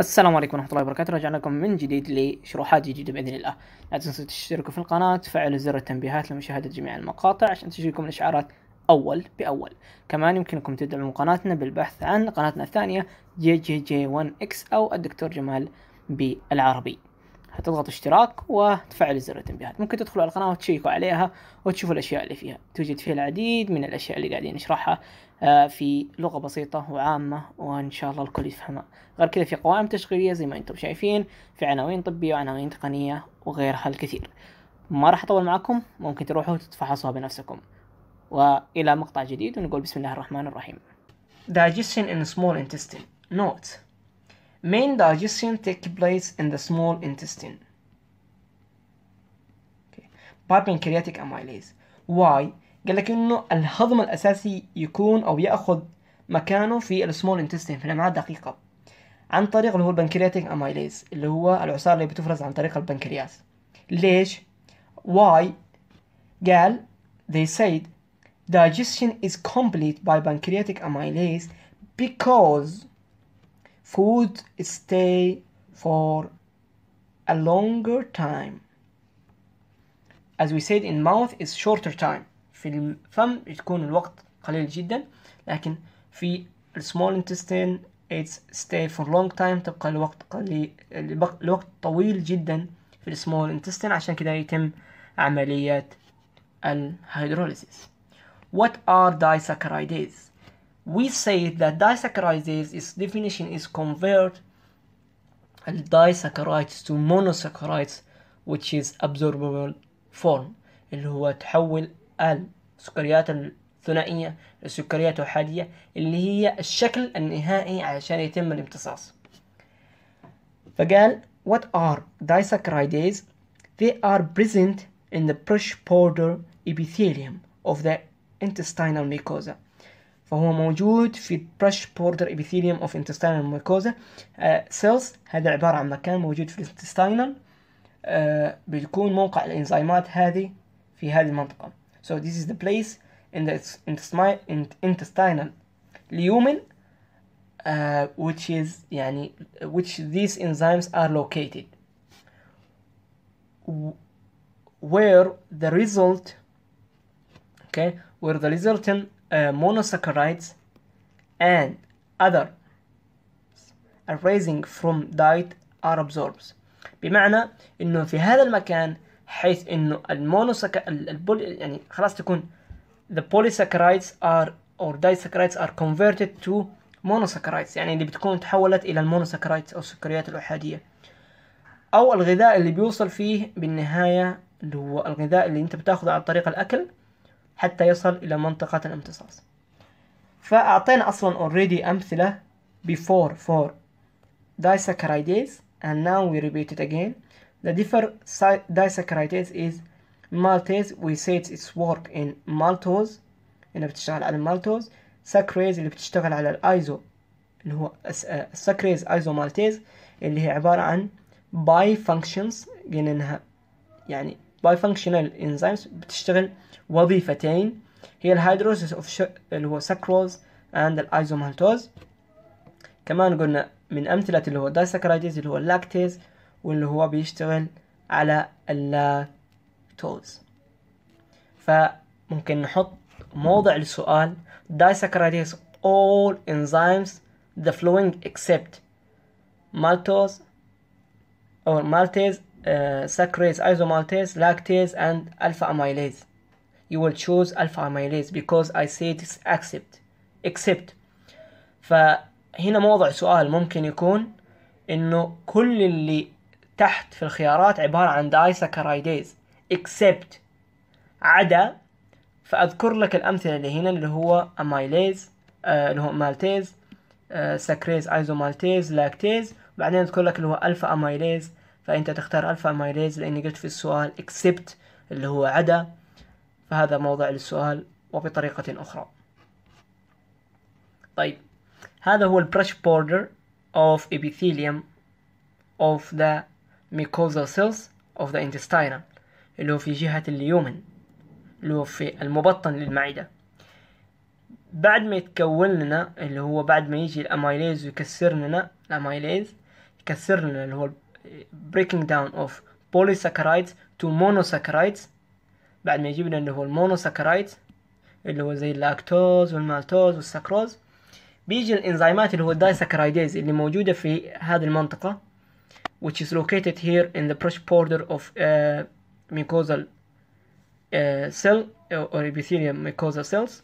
السلام عليكم ورحمة الله وبركاته رجعنا لكم من جديد لشروحات جديدة بإذن الله لا تنسوا تشتركوا في القناة تفعلوا زر التنبيهات لمشاهدة جميع المقاطع عشان تجيكم الإشعارات أول بأول كمان يمكنكم تدعموا قناتنا بالبحث عن قناتنا الثانية جي جي جي 1 اكس أو الدكتور جمال بالعربي هتضغط اشتراك وتفعل زر التنبيهات ممكن تدخلوا على القناة وتشيكوا عليها وتشوفوا الأشياء اللي فيها توجد فيها العديد من الأشياء اللي قاعدين نشرحها آه، في لغة بسيطة وعامة وإن شاء الله الكل يفهمها غير كذا في قوائم تشغيلية زي ما أنتم شايفين في عناوين طبية وعناوين تقنية وغيرها الكثير ما راح أطول معكم ممكن تروحوا تتفحصوها بنفسكم وإلى مقطع جديد ونقول بسم الله الرحمن الرحيم Digestion in small intestine Note Main digestion take place in the small intestine okay. Pancreatic amylase Why? قال لك انه الهضم الاساسي يكون او ياخذ مكانه في السمول انتستين في الامعاء الدقيقه عن طريق اللي هو البنكرياتيك امايليز اللي هو العصاره اللي بتفرز عن طريق البنكرياس ليش why قال they said digestion is complete by pancreatic amylase because food stay for a longer time as we said in mouth is shorter time في الفم يكون الوقت قليل جدا لكن في small intestine it stay for long time تبقى الوقت قليل الوقت طويل جدا في small intestine عشان كده يتم عملية hydrolysis What are disaccharides? We say that disaccharides its definition is convert disaccharides to monosaccharides which is absorbable form اللي هو تحول السكريات الثنائية السكريات الحاديه اللي هي الشكل النهائي علشان يتم الامتصاص فقال what are disaccharides they are present in the brush border epithelium of the intestinal mucosa فهو موجود في brush border epithelium of intestinal mucosa uh, cells هذا عبارة عن مكان موجود في الانتستينال uh, بيكون موقع الانزيمات هذه في هذه المنطقة So this is the place in the intestinal lumen uh, which is يعني which these enzymes are located where the result okay where the resultant uh, monosaccharides and other arising from diet are absorbed بمعنى انه في هذا المكان حيث انه المونوسك البول يعني خلاص تكون the polysaccharides are or disaccharides are converted to monosaccharides يعني اللي بتكون تحولت الى المونوساكرايدز او السكريات الاحاديه او الغذاء اللي بيوصل فيه بالنهايه اللي هو الغذاء اللي انت بتاخذه عن طريق الاكل حتى يصل الى منطقه الامتصاص فاعطينا اصلا already امثله before for disaccharides and now we repeat it again The different disaccharidates is maltase we say it's work in maltose هنا بتشتغل على المالتوز سكريز اللي بتشتغل على الايزو اللي هو السكريز ايزو مالتيز اللي هي عبارة عن باي يعني فانكشنز انها يعني باي فانكشنال انزيمز بتشتغل وظيفتين هي الهيدروزيس اوف اللي هو ساكروز اند الايزو مالتوز كمان قلنا من امثله اللي هو دايسكرايديز اللي هو اللاكتيز واللي هو بيشتغل على اللاكتوز فممكن نحط موضع للسؤال disaccharides all enzymes the flowing except maltose or maltase uh, saccharase isomaltase lactase and alpha amylase you will choose alpha amylase because I said it's accept except فهنا موضع سؤال ممكن يكون انه كل اللي تحت في الخيارات عبارة عن دايسكرايديز اكسبت عدا فأذكر لك الأمثلة اللي هنا اللي هو أمايليز آه اللي هو مالتيز آه سكريز ايزومالتيز لاكتيز بعدين اذكر لك اللي هو الفا امايليز فانت تختار الفا امايليز لاني قلت في السؤال اكسبت اللي هو عدا فهذا موضع للسؤال وبطريقة اخرى طيب هذا هو البرش بوردر of epithelium of the mucosal cells of the intestine اللي هو في جهة اليومن اللي هو في المبطن للمعدة بعد ما يتكون لنا اللي هو بعد ما يجي الاميليز ويكسر لنا الاميليز يكسر لنا اللي هو breaking down of polysaccharides to monosaccharides بعد ما يجيب لنا اللي هو المونوساكرايد اللي هو زي اللاكتوز والمالتوز والسكروز بيجي الانزيمات اللي هو الدايساكرايديز اللي موجودة في هذه المنطقة which is located here in the brush border of uh, mucosal uh, cell uh, or epithelium mucosal cells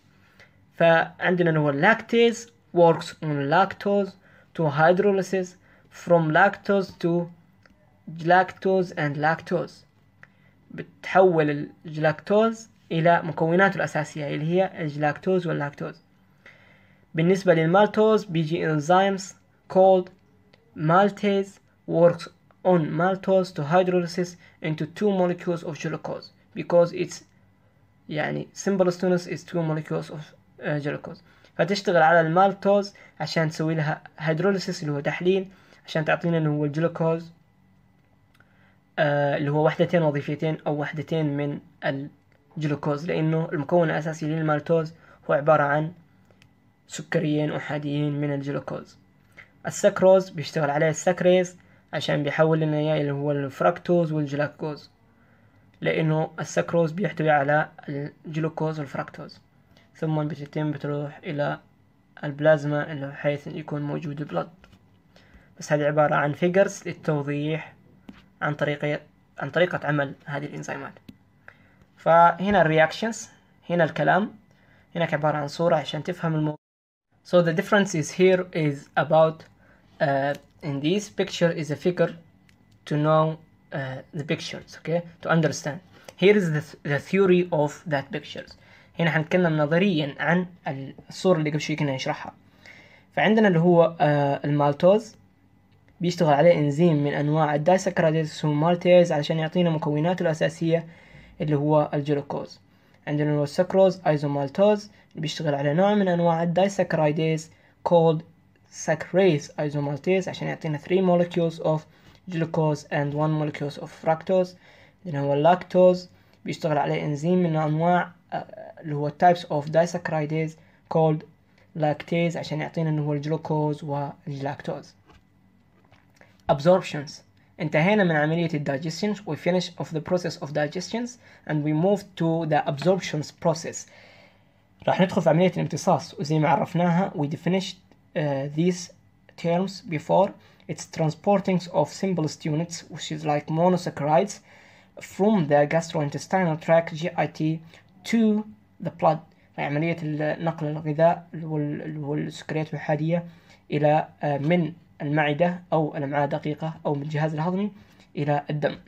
فعندنا اللي هو lactase works on lactose to hydrolysis from lactose to galactose and lactose بتحول الجلاكتوز إلى مكوناته الأساسية اللي هي الجلاكتوز واللاكتوز بالنسبة للمالتوز بيجي enzymes called maltase works on maltose to hydrolysis into two molecules of glucose because it's يعني simple stones is two molecules of uh, glucose فتشتغل على المالتوز عشان تسوي لها هيدروليسيس اللي هو تحليل عشان تعطينا اللي هو الجلوكوز آه، اللي هو وحدتين وظيفيتين او وحدتين من الجلوكوز لانه المكون الاساسي للمالتوز هو عبارة عن سكريين احاديين من الجلوكوز السكروز بيشتغل عليه السكريز عشان بيحول لنا اياه اللي هو الفركتوز والجلاكوز لانه السكروز بيحتوي على الجلوكوز والفركتوز ثم بتتم بتروح الى البلازما اللي حيث يكون موجود بلد بس هذه عبارة عن فيجرز للتوضيح عن طريقة عن طريقة عمل هذه الإنزيمات فهنا الرياكشنز هنا الكلام هناك عبارة عن صورة عشان تفهم الموضوع So the difference is here is about uh, in this picture is a figure to know uh, the pictures okay to understand here is the, th the theory of that pictures هنا هنتكلم نظريا عن الصورة اللي قبل شوي كنا نشرحها فعندنا اللي هو uh, المالتوز بيشتغل عليه انزيم من انواع الدايسكراديز مالتيز علشان يعطينا مكوناته الاساسية اللي هو الجلوكوز عندنا هو السكروز ايزومالتوز بيشتغل على نوع من انواع الدايسكرايديز كولد saccharase isomaltase, عشان يعطينا 3 molecules of glucose and 1 molecules of fructose اللي هو lactose بيشتغل عليه انزيم من انواع اللي هو types of disaccharides called lactase عشان يعطينا اللي هو الجلوكوز واللاكتوز absorptions انتهينا من عملية الdigestion we finish of the process of digestion and we move to the absorptions process راح ندخل في عملية الامتصاص وزي ما عرفناها we definish uh, these terms before it's transporting of simplest units which is like monosaccharides from the gastrointestinal tract GIT to the blood عملية نقل الغذاء والسكريات الوحادية إلى من المعدة أو الأمعاء الدقيقة أو من الجهاز الهضمي إلى الدم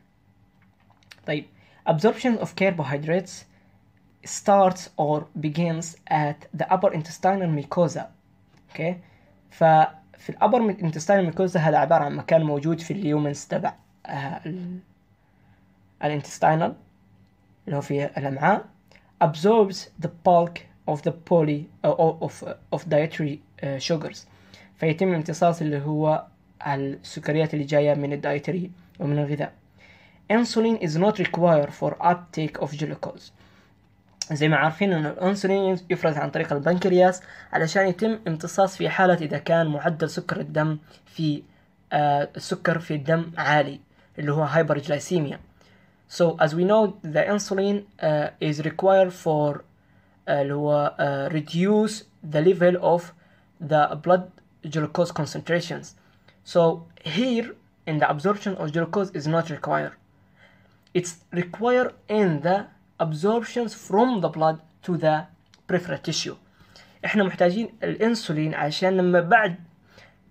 طيب absorption of carbohydrates starts or begins at the upper intestinal mucosa okay ففي الابر من ميكوزا هذا عباره عن مكان موجود في اليومنز تبع الانتستاينال آه، اللي هو في الامعاء absorbs the bulk of the poly آه، of of dietary آه، sugars فيتم امتصاص اللي هو السكريات اللي جايه من الدايتري ومن الغذاء insulin is not required for uptake of glucose زي ما عارفين ان الانسولين يفرز عن طريق البنكرياس علشان يتم امتصاص في حالة اذا كان معدل سكر الدم في السكر في الدم عالي اللي هو hyperglycemia So as we know the insulin uh, is required for اللي هو reduce the level of the blood glucose concentrations. So here in the absorption of glucose is not required. It's required in the absorptions from the blood to the peripheral tissue احنا محتاجين الانسولين عشان لما بعد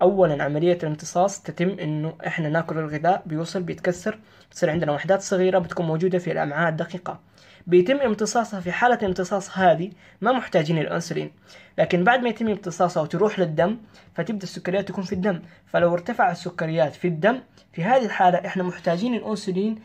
اولا عملية الامتصاص تتم انه احنا ناكل الغذاء بيوصل بيتكسر بتصير عندنا وحدات صغيرة بتكون موجودة في الامعاء الدقيقة بيتم امتصاصها في حالة امتصاص هذه ما محتاجين الانسولين لكن بعد ما يتم امتصاصها وتروح للدم فتبدا السكريات تكون في الدم فلو ارتفع السكريات في الدم في هذه الحالة احنا محتاجين الانسولين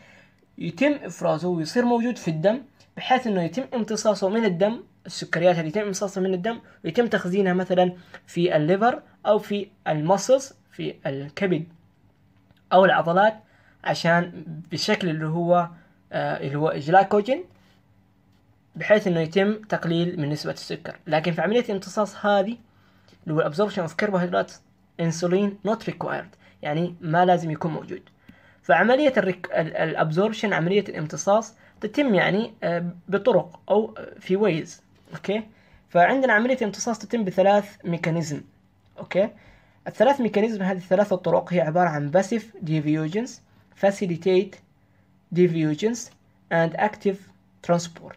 يتم افرازه ويصير موجود في الدم بحيث انه يتم امتصاصه من الدم السكريات اللي يتم امتصاصها من الدم ويتم تخزينها مثلا في الليفر او في المصص في الكبد او العضلات عشان بشكل اللي هو آه اللي هو جلايكوجين بحيث انه يتم تقليل من نسبة السكر لكن في عملية الامتصاص هذه اللي هو absorption اوف كربوهيدرات انسولين نوت ريكوايرد يعني ما لازم يكون موجود فعملية الابزوربشن عملية الامتصاص تتم يعني آه، بطرق او آه، في ويز اوكي فعندنا عمليه امتصاص تتم بثلاث ميكانيزم اوكي الثلاث ميكانيزم هذه الثلاث الطرق هي عباره عن باسيف ديفيوجنس facilitate ديفيوجنز اند active transport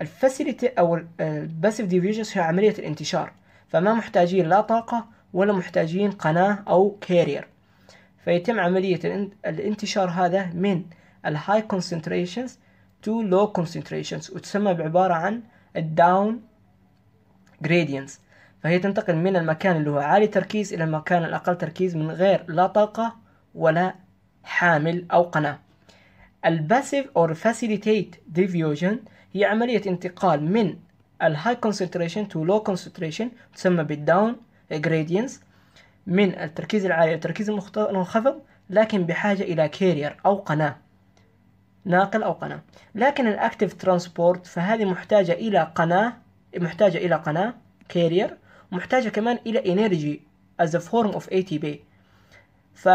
الفاسيليتي او الباسيف آه، ديفيوجنس هي عمليه الانتشار فما محتاجين لا طاقه ولا محتاجين قناه او كارير فيتم عمليه الانتشار هذا من الهاي كونسنتريشنز to low concentrations وتسمى بعبارة عن الداون gradients فهي تنتقل من المكان اللي هو عالي تركيز إلى المكان الأقل تركيز من غير لا طاقة ولا حامل أو قناة الباسيف or facilitate diffusion هي عملية انتقال من الهاي concentration to low concentration تسمى بالداون gradients من التركيز العالي للتركيز المنخفض لكن بحاجة إلى كارير أو قناة ناقل أو قناة لكن الاكتف ترانسبورت فهذه محتاجة إلى قناة محتاجة إلى قناة كارير ومحتاجه كمان إلى إنرجي as a form of ATP ف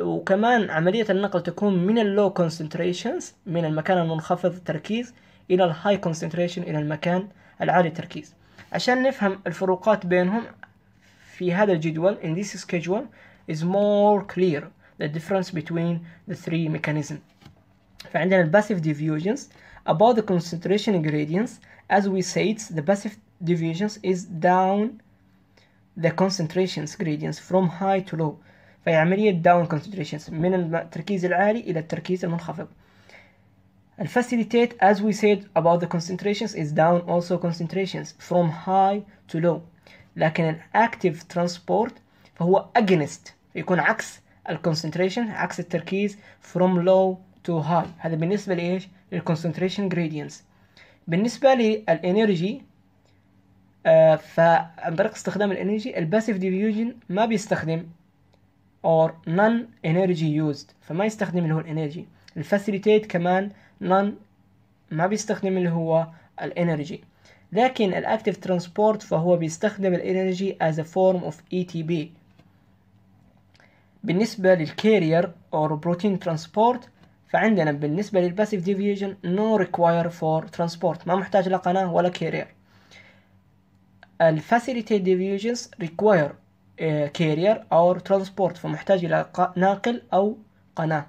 وكمان عملية النقل تكون من اللو كونسنتريشنز من المكان المنخفض التركيز إلى الهاي كونسنتريشن إلى المكان العالي التركيز عشان نفهم الفروقات بينهم في هذا الجدول in this schedule is more clear the difference between the three mechanisms فعندنا الباسيف deviations about the concentration gradients as we said the passive deviations is down the concentrations gradients from high to low فهي عملية down concentrations من التركيز العالي إلى التركيز المنخفض And facilitate as we said about the concentrations is down also concentrations from high to low لكن an active transport فهو against يكون عكس the concentration عكس التركيز from low تو هاي هذا بالنسبة لإيش؟ للكونسنتريشن جريدينتس بالنسبة للإنرجي آه فعن طريق استخدام الإنرجي الباسيف ديفيوجن ما بيستخدم or non energy used فما يستخدم اللي هو الانرجي الفاسيليتيت كمان non ما بيستخدم اللي هو الانرجي لكن الاكتيف ترانسبورت فهو بيستخدم الانرجي as a form of ETB بالنسبة للكارير or protein transport فعندنا بالنسبة للباسيف ديفيجن نو ريكواير فور ترانسبورت ما محتاج لا قناة ولا كيرير الفاسيليتي ديفيجنز ريكواير كيرير أو ترانسبورت فمحتاج إلى ناقل أو قناة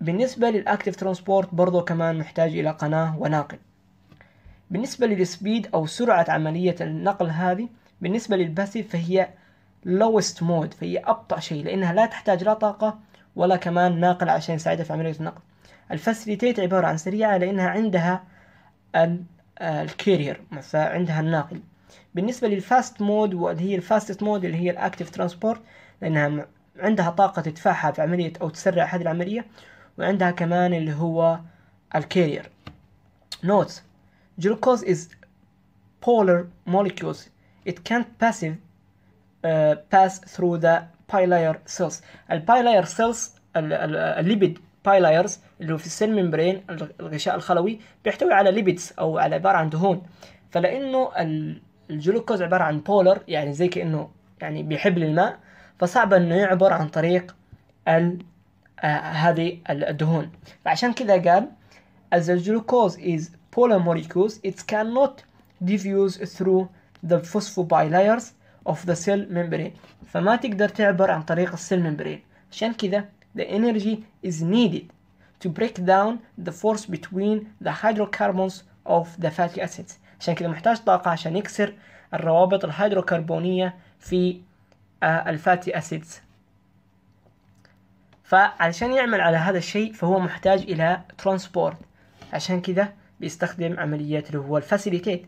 بالنسبة للأكتف ترانسبورت برضو كمان محتاج إلى قناة وناقل بالنسبة للسبيد أو سرعة عملية النقل هذه بالنسبة للباسيف فهي lowest mode فهي أبطأ شيء لأنها لا تحتاج لا طاقة ولا كمان ناقل عشان يساعدها في عملية النقل الفاسيليتيت عبارة عن سريعة لأنها عندها آه، الكيرير عندها الناقل بالنسبة للفاست مود واللي هي الفاستست مود اللي هي الأكتف ترانسبورت لأنها عندها طاقة تدفعها في عملية أو تسرع هذه العملية وعندها كمان اللي هو الكيرير نوتس glucose is polar molecules it can't passive uh, pass through the بايلاير سيلز البايلاير سيلز الليبيد بايلايرز اللي هو في السيل ممبرين الغشاء الخلوي بيحتوي على ليبيدز او على عباره عن دهون فلانه الجلوكوز عباره عن بولر يعني زي كانه يعني بيحب الماء فصعب انه يعبر عن طريق ال آه، هذه الدهون فعشان كذا قال as the glucose is polar molecules it cannot diffuse through the phosphobilayers of the cell membrane فما تقدر تعبر عن طريق السيل membrane عشان كذا the energy is needed to break down the force between the hydrocarbons of the fatty acids عشان كذا محتاج طاقة عشان يكسر الروابط الهيدروكربونية في آه، الفاتي أسيدز فعشان يعمل على هذا الشيء فهو محتاج إلى ترانسبورت عشان كذا بيستخدم عمليات اللي هو الفاسيليتيت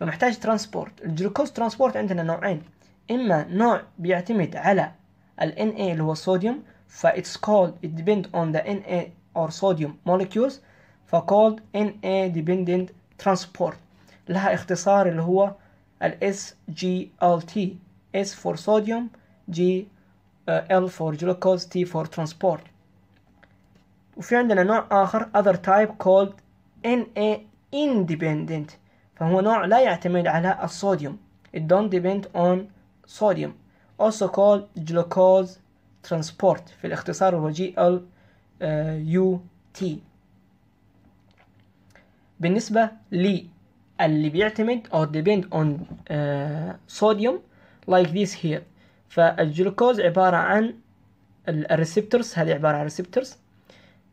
فمحتاج ترانسبورت الجلوكوز ترانسبورت عندنا نوعين اما نوع بيعتمد على ال Na اللي هو الصوديوم فا it's called it depend on the Na or sodium molecules فا called Na dependent transport لها اختصار اللي هو ال SGLT S for sodium G L for glucose T for transport وفي عندنا نوع آخر other type called Na independent فهو نوع لا يعتمد على الصوديوم it don't depend on sodium also called glucose transport في الاختصار هو GLUT آه، بالنسبة لي اللي بيعتمد or depend on uh, sodium like this here فالجلوكوز عبارة عن الريسبتورز هذه عبارة عن ريسبتورز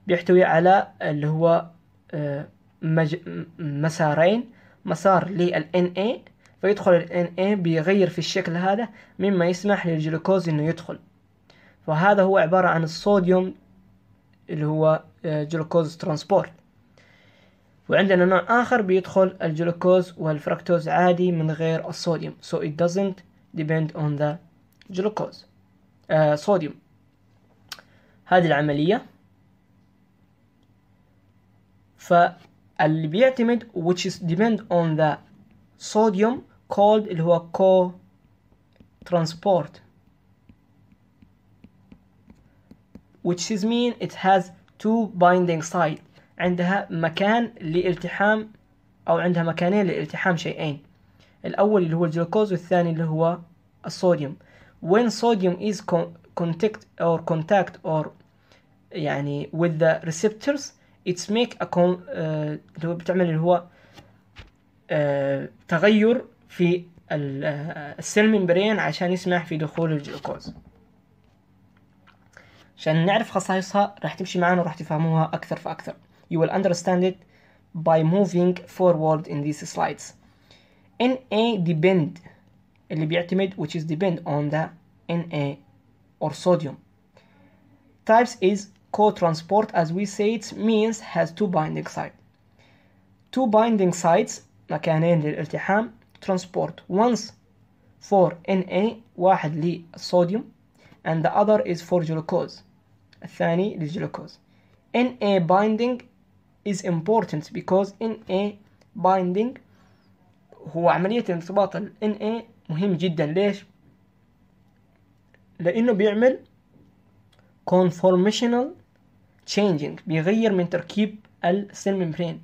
بيحتوي على اللي هو آه، مسارين مسار للـ NA فيدخل الـ NA بيغير في الشكل هذا مما يسمح للجلوكوز انه يدخل فهذا هو عبارة عن الصوديوم اللي هو آه، جلوكوز ترانسبورت وعندنا نوع آخر بيدخل الجلوكوز والفركتوز عادي من غير الصوديوم so it doesn't depend on the جلوكوز آه صوديوم هذه العملية ف البيعتمد which is depend on the sodium called اللي هو co transport which is mean it has two binding site عندها مكان لالتحام أو عندها مكانين لالتحام شيئين الأول اللي هو الجلوكوز والثاني اللي هو الصوديوم when sodium is contact or contact or يعني with the receptors اتس ميك اكون اللي هو بتعمل اللي هو آه، تغير في آه، السيل ممبرين عشان يسمح في دخول الجلوكوز عشان نعرف خصائصها راح تمشي معانا وراح تفهموها اكثر فاكثر you will understand it by moving forward in these slides NA depend اللي بيعتمد which is depend on the NA or sodium types is co-transport as we say it means has two binding sites two binding sites مكانين للالتحام transport once for Na واحد للصوديوم and the other is for glucose الثاني للجلوكوز Na binding is important because Na binding هو عملية ال Na مهم جدا ليش؟ لأنه بيعمل conformational changing بيغير من تركيب السيل ممبرين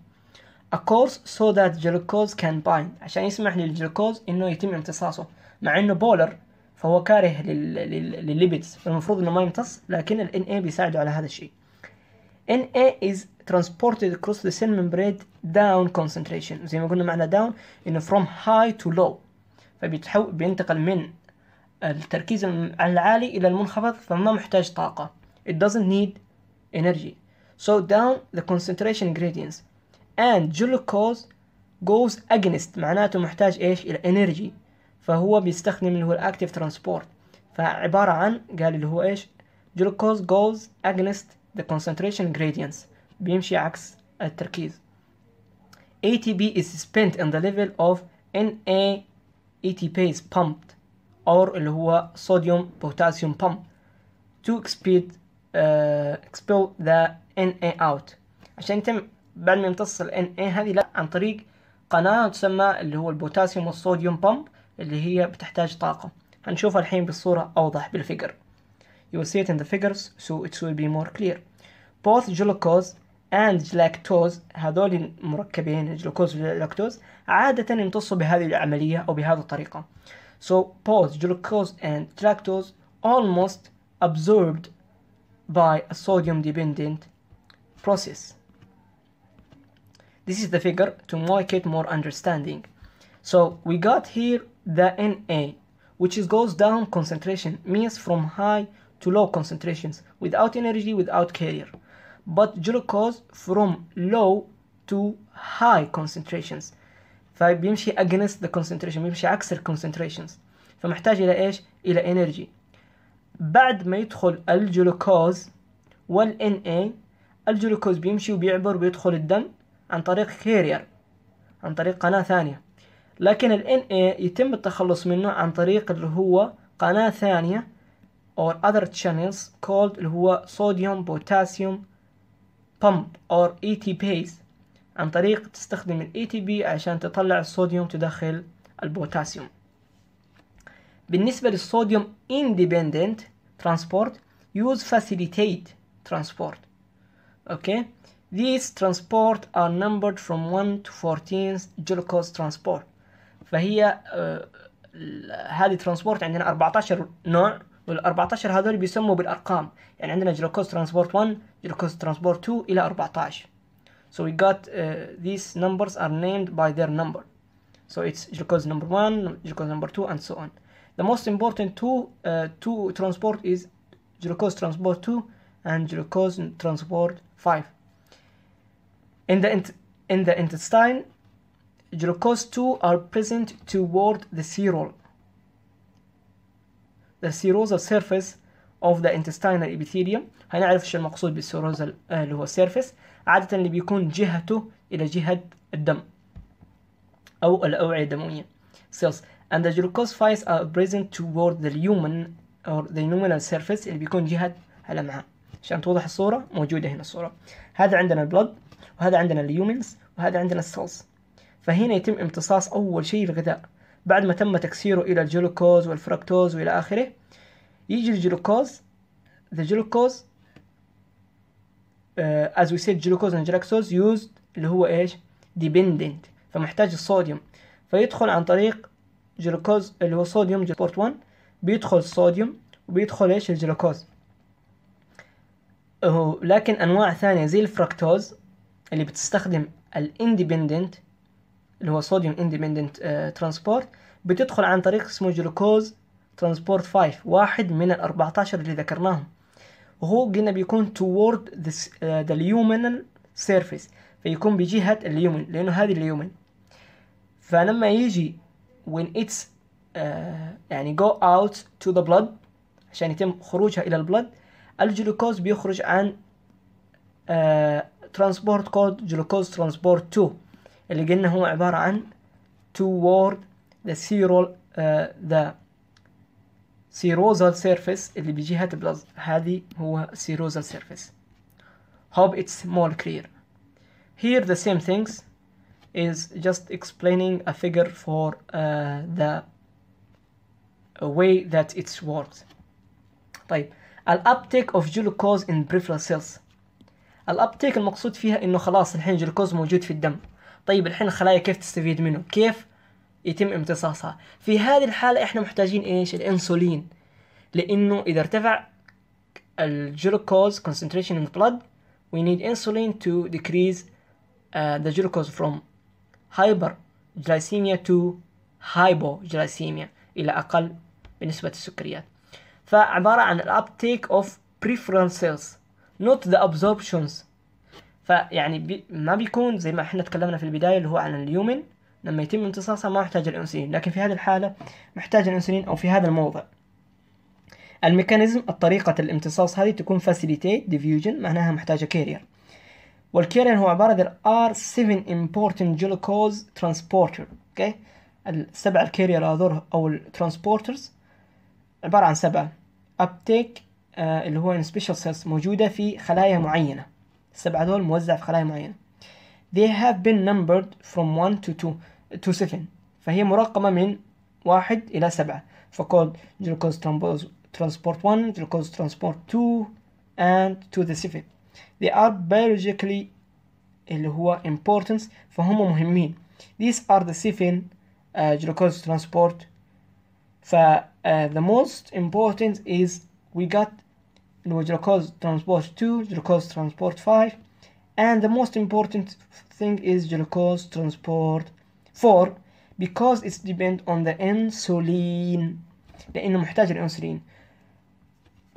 occurs so that glucose can bind عشان يسمح للجلوكوز انه يتم امتصاصه مع انه بولر فهو كاره للليبيدز فالمفروض انه ما يمتص لكن ال NA بيساعده على هذا الشيء NA is transported across the cell membrane down concentration زي ما قلنا معنى down انه from high to low فبيتحول بينتقل من التركيز العالي الى المنخفض فما محتاج طاقة it doesn't need energy. So down the concentration gradients and glucose goes against معناته محتاج ايش الى energy فهو بيستخدم اللي هو الاكتيف ترانسبورت فعبارة عن قال اللي هو ايش glucose goes against the concentration gradients بيمشي عكس التركيز ATP is spent in the level of Na ATP is pumped or اللي هو sodium potassium pump to speed آه، expel ذا NA out عشان يتم بعد ما يمتص ال NA هذه لا عن طريق قناة تسمى اللي هو البوتاسيوم والصوديوم بامب اللي هي بتحتاج طاقة هنشوفها الحين بالصورة أوضح بالفيجر You will see it in the figures so it will be more clear Both glucose and galactose هذول المركبين الجلوكوز واللاكتوز عادة يمتصوا بهذه العملية أو بهذه الطريقة So both glucose and galactose almost absorbed by a sodium dependent process. This is the figure to make it more understanding. So we got here the Na, which is goes down concentration, means from high to low concentrations, without energy, without carrier. But glucose from low to high concentrations. فبيمشي against the concentration بيمشي عكس concentrations فمحتاج إلى إيش؟ إلى energy بعد ما يدخل الجلوكوز والان اي الجلوكوز بيمشي وبيعبر وبيدخل الدم عن طريق كيرير عن طريق قناة ثانية لكن الان NA يتم التخلص منه عن طريق اللي هو قناة ثانية or other channels called اللي هو صوديوم بوتاسيوم pump or ATPase عن طريق تستخدم تي ATP e عشان تطلع الصوديوم تدخل البوتاسيوم بالنسبة للصوديوم independent transport use facilitate transport okay these transport are numbered from 1 to 14 glucose transport فهي هذه transport عندنا 14 نوع وال 14 هذول بيسموا بالارقام يعني عندنا glucose transport 1 glucose transport 2 الى 14 so we got uh, these numbers are named by their number so it's glucose number 1 glucose number 2 and so on the most important two, uh, two transport is glucose transport 2 and glucose transport 5. In the, in the intestine, glucose 2 are present toward the serol. The serosal surface of the intestinal epithelium هنعرف شو المقصود بالسيروزال اللي هو surface عادة اللي بيكون جهته إلى جهة الدم أو الأوعية الدموية cells and the glucose are present toward the lumen or the luminal surface اللي بيكون جهة الأمعاء عشان توضح الصورة موجودة هنا الصورة هذا عندنا البلد وهذا عندنا اليومنز وهذا عندنا السلس فهنا يتم امتصاص أول شيء الغذاء بعد ما تم تكسيره إلى الجلوكوز والفركتوز وإلى آخره يجي الجلوكوز the glucose uh, as we said glucose and galactose used اللي هو ايش dependent فمحتاج الصوديوم فيدخل عن طريق جلوكوز اللي هو صوديوم جلوكوز 1 بيدخل صوديوم وبيدخل ايش الجلوكوز لكن انواع ثانيه زي الفركتوز اللي بتستخدم الاندبندنت اللي هو صوديوم اندبندنت آه، ترانسبورت بتدخل عن طريق اسمه جلوكوز ترانسبورت 5 واحد من ال 14 اللي ذكرناهم وهو قلنا بيكون توورد ذا اليومنال سيرفيس فيكون بجهة اليومن لأنه هذه اليومن فلما يجي when it's uh, يعني go out to the blood عشان يتم خروجها إلى البلد الجلوكوز بيخرج عن ترانسبورت كود جلوكوز ترانسبورت 2 اللي قلنا هو عبارة عن toward the serol uh, the serosal surface اللي بيجيها تبلز هذه هو serosal surface hope it's more clear here the same things is just explaining a figure for uh, the way that it works طيب الابتيك اوف جلوكوز ان بريفرال سيلز الابتيك المقصود فيها انه خلاص الحين جلوكوز موجود في الدم طيب الحين الخلايا كيف تستفيد منه كيف يتم امتصاصها في هذه الحالة احنا محتاجين ايش الانسولين لانه اذا ارتفع الجلوكوز concentration in the blood we need insulin to decrease uh, the glucose from hyperglycemia تو hypoglycemia إلى أقل بنسبة السكريات فعبارة عن الأبتيك of preference cells not the absorptions فيعني بي ما بيكون زي ما احنا تكلمنا في البداية اللي هو عن اليومن لما يتم امتصاصها ما يحتاج الأنسولين لكن في هذه الحالة محتاج الأنسولين أو في هذا الموضع الميكانيزم الطريقة الامتصاص هذه تكون facilitate diffusion معناها محتاجة كيرير والكيرين هو عباره عن R7 important glucose transporter اوكي السبع الكيرير هذول او الترانسبورترز عباره عن سبعه ابتيك آه اللي هو سبيشال سيلز موجوده في خلايا معينه السبعه دول موزعه في خلايا معينه they have been numbered from 1 to 2 to 7 فهي مرقمه من واحد الى سبعه فكود glucose transport 1 glucose transport 2 and to the 7 they are biologically اللي هو importance فهم مهمين these are the seven uh, glucose transport ف uh, the most important is we got glucose transport 2 glucose transport 5 and the most important thing is glucose transport 4 because it's depend on the insulin لأنه محتاج الأنسولين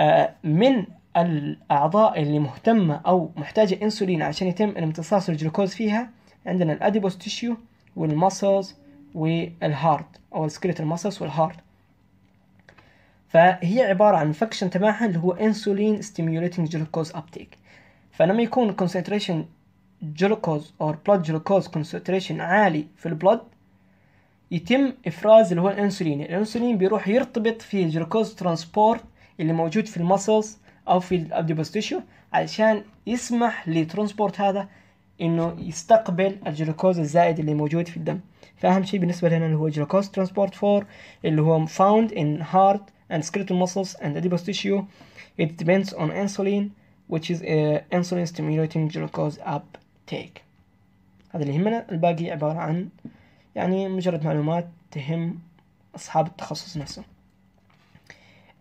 uh, من الأعضاء اللي مهتمة أو محتاجة أنسولين عشان يتم امتصاص الجلوكوز فيها عندنا الأديبوس تيشيو والمسلز والهارت أو السكريت المسلز والهارت فهي عبارة عن فكشن تبعها اللي هو انسولين ستيميوليتنج جلوكوز ابتيك فلما يكون concentration جلوكوز او بلاد جلوكوز كونسنتريشن عالي في البلد يتم افراز اللي هو الانسولين الانسولين بيروح يرتبط في الجلوكوز ترانسبورت اللي موجود في المسلز او في تيشو علشان يسمح للترانسبورت هذا انه يستقبل الجلوكوز الزائد اللي موجود في الدم فاهم شيء بالنسبه لنا اللي هو جلوكوز ترانسبورت 4 اللي هو found in heart and skeletal muscles and adipose tissue it depends on insulin which is uh, insulin stimulating glucose uptake هذا اللي يهمنا الباقي عبارة عن يعني مجرد معلومات تهم أصحاب التخصص نفسه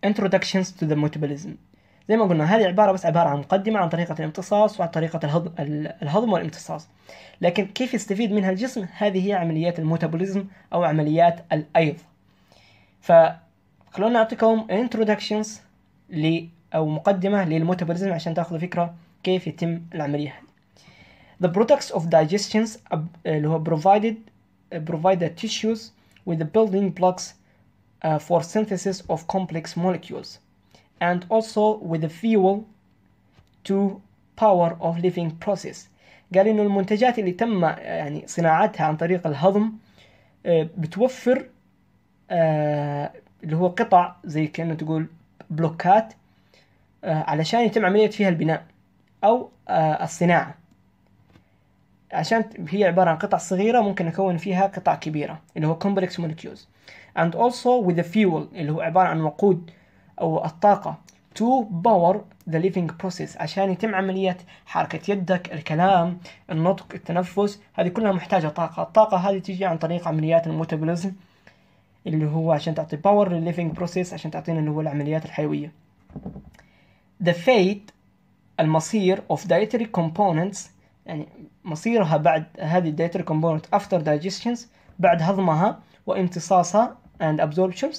Introductions to the metabolism زي ما قلنا هذه عبارة بس عبارة عن مقدمة عن طريقة الامتصاص وعن طريقة الهضم, الهضم والامتصاص لكن كيف يستفيد منها الجسم هذه هي عمليات الميتابوليزم أو عمليات الأيض فخلونا نعطيكم introductions ل أو مقدمة للميتابوليزم عشان تاخذوا فكرة كيف يتم العملية The products of digestions اللي هو provided provide the tissues with the building blocks uh, for synthesis of complex molecules and also with the fuel to power of living process قال انه المنتجات اللي تم يعني صناعتها عن طريق الهضم آه، بتوفر آه، اللي هو قطع زي كانه تقول بلوكات آه، علشان يتم عمليه فيها البناء او الصناعه عشان هي عباره عن قطع صغيره ممكن اكون فيها قطع كبيره اللي هو complex molecules and also with the fuel اللي هو عباره عن وقود أو الطاقة to power the living process عشان يتم عملية حركة يدك الكلام النطق التنفس هذه كلها محتاجة طاقة الطاقة هذه تيجي عن طريق عمليات الميتابوليزم اللي هو عشان تعطي باور للليفينج بروسيس عشان تعطينا اللي هو العمليات الحيوية the fate المصير of dietary components يعني مصيرها بعد هذه dietary component after digestions بعد هضمها وامتصاصها and absorptions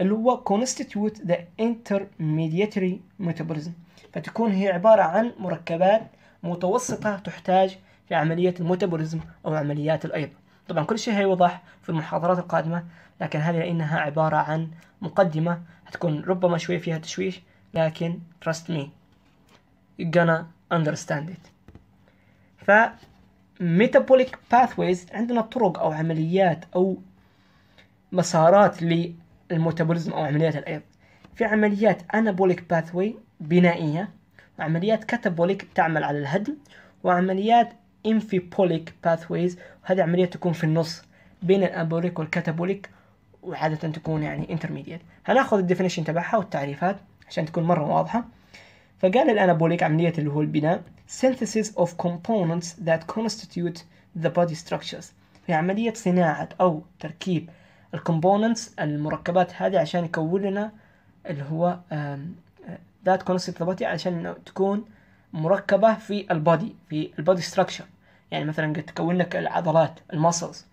اللي هو constitute the intermediary metabolism فتكون هي عبارة عن مركبات متوسطة تحتاج في عملية الميتابوليزم أو عمليات الأيض طبعا كل شيء هيوضح في المحاضرات القادمة لكن هذه لأنها عبارة عن مقدمة هتكون ربما شوي فيها تشويش لكن trust me you're gonna understand it ف metabolic pathways عندنا طرق أو عمليات أو مسارات الميتابوليزم أو عمليات الأيض في عمليات أنابوليك باثوي بنائية وعمليات كاتابوليك تعمل على الهدم وعمليات انفيبوليك باثويز وهذه عملية تكون في النص بين الأنابوليك والكاتابوليك وعادة تكون يعني انترميديت هناخذ الديفينيشن تبعها والتعريفات عشان تكون مرة واضحة فقال الأنابوليك عملية اللي هو البناء synthesis of components that constitute the body structures هي عملية صناعة أو تركيب الكومبوننتس المركبات هذه عشان يكون لنا اللي هو ذات كونسيبت روبوتي عشان تكون مركبه في البادي في البادي ستراكشر يعني مثلا قد تكون لك العضلات الماسلز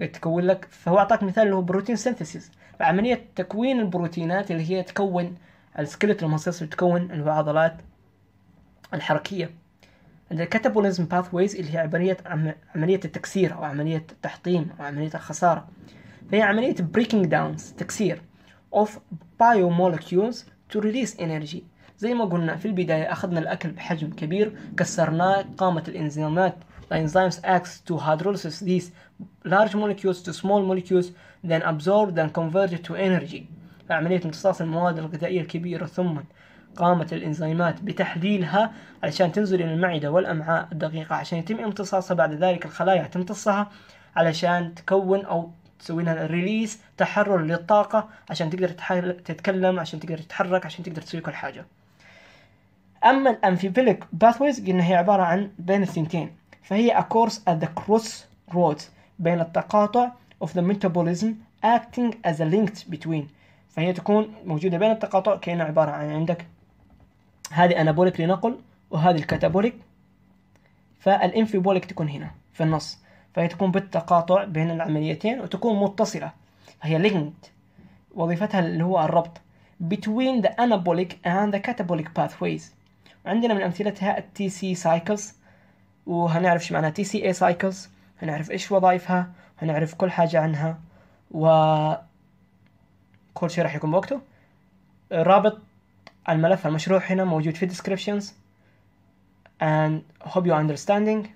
قد تكون لك فهو اعطاك مثال اللي هو بروتين سينثيسيس فعمليه تكوين البروتينات اللي هي تكون السكلت ماسلز وتكون اللي هو عضلات الحركيه الكاتابوليزم باثويز اللي هي عملية عملية التكسير أو عملية التحطيم أو عملية الخسارة فهي عملية breaking down تكسير of biomolecules to release energy زي ما قلنا في البداية أخذنا الأكل بحجم كبير كسرناه قامت الإنزيمات The enzymes acts to hydrolysis these large molecules to small molecules then absorbed then converted to energy فعملية امتصاص المواد الغذائية الكبيرة ثم قامت الإنزيمات بتحليلها علشان تنزل إلى المعدة والأمعاء الدقيقة عشان يتم امتصاصها بعد ذلك الخلايا تمتصها علشان تكون أو تسوي لها ريليس تحرر للطاقة عشان تقدر تتكلم عشان تقدر تتحرك عشان تقدر تسوي كل حاجة أما الأمفيبيليك باثويز قلنا هي عبارة عن بين الثنتين فهي a course at the roads بين التقاطع of the metabolism acting as a link between فهي تكون موجودة بين التقاطع كأنها عبارة عن عندك هذه أنابوليك لنقل وهذه الكاتابوليك فالانفيبوليك تكون هنا في النص فهي تكون بالتقاطع بين العمليتين وتكون متصلة هي ligand وظيفتها اللي هو الربط between the anabolic and the catabolic pathways عندنا من أمثلتها التي سي cycles وهنعرف شو معناها تي سي اي cycles هنعرف إيش وظائفها هنعرف كل حاجة عنها و كل شيء راح يكون بوقته رابط الملف المشروع هنا موجود في descriptions and hope you understanding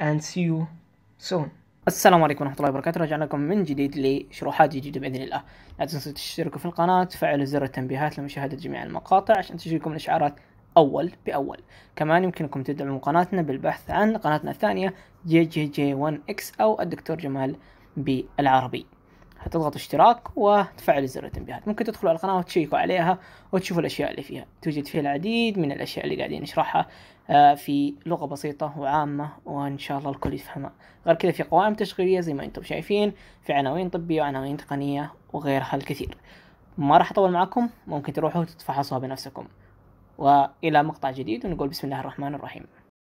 and see you سون السلام عليكم ورحمة الله وبركاته رجعنا لكم من جديد لشروحات جديدة بإذن الله لا تنسوا تشتركوا في القناة وتفعلوا زر التنبيهات لمشاهدة جميع المقاطع عشان تجيكم الإشعارات أول بأول كمان يمكنكم تدعموا قناتنا بالبحث عن قناتنا الثانية جي جي جي 1 اكس أو الدكتور جمال بالعربي هتضغط اشتراك وتفعل زر التنبيهات ممكن تدخلوا على القناة وتشيكوا عليها وتشوفوا الأشياء اللي فيها توجد فيها العديد من الأشياء اللي قاعدين نشرحها آه، في لغة بسيطة وعامة وإن شاء الله الكل يفهمها غير كذا في قوائم تشغيلية زي ما أنتم شايفين في عناوين طبية وعناوين تقنية وغيرها الكثير ما راح أطول معكم ممكن تروحوا تتفحصوها بنفسكم وإلى مقطع جديد ونقول بسم الله الرحمن الرحيم